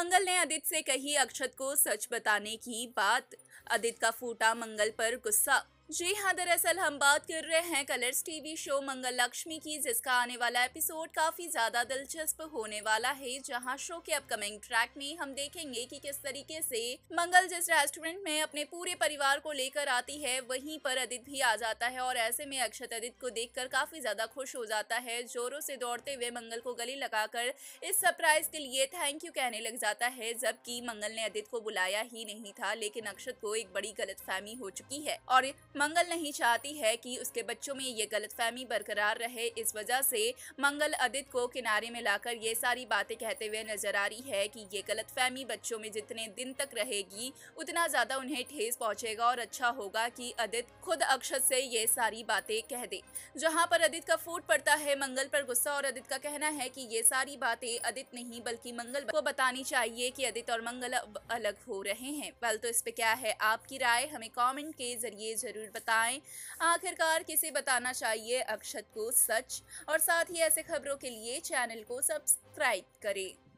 मंगल ने आदित्य से कही अक्षत को सच बताने की बात आदित्य का फूटा मंगल पर गुस्सा जी हाँ दरअसल हम बात कर रहे हैं Colors TV show Mangal Lakshmi की जिसका आने वाला एपिसोड काफ़ी ज़्यादा दिलचस्प होने वाला है जहाँ शो के अपकमिंग ट्रैक में हम देखेंगे कि किस तरीके से मंगल जिस रेस्टोरेंट में अपने पूरे परिवार को लेकर आती है वहीं पर अदित भी आ जाता है और ऐसे में अक्षत अदित को देख काफ़ी ज़्यादा खुश हो जाता है जोरों से दौड़ते हुए मंगल को गले लगाकर इस सरप्राइज के लिए थैंक यू कहने लग जाता है जबकि मंगल ने अदित को बुलाया ही नहीं था लेकिन अक्षत को एक बड़ी गलत हो चुकी है और मंगल नहीं चाहती है कि उसके बच्चों में ये गलतफहमी बरकरार रहे इस वजह से मंगल अदित को किनारे में लाकर ये सारी बातें कहते हुए नजर आ रही है कि ये गलतफहमी बच्चों में जितने दिन तक रहेगी उतना ज़्यादा उन्हें ठेस पहुँचेगा और अच्छा होगा कि अदित खुद अक्षत से ये सारी बातें कह दे जहाँ पर अदित का फूट पड़ता है मंगल पर गुस्सा और अदित का कहना है कि ये सारी बातें अदित नहीं बल्कि मंगल को बतानी चाहिए कि अदित और मंगल अलग हो रहे हैं बल तो इस पे क्या है आपकी राय हमें कमेंट के जरिए जरूर कमेंट बताएं आखिरकार किसे बताना चाहिए अक्षत को सच और साथ ही ऐसे खबरों के लिए चैनल को सब्सक्राइब करें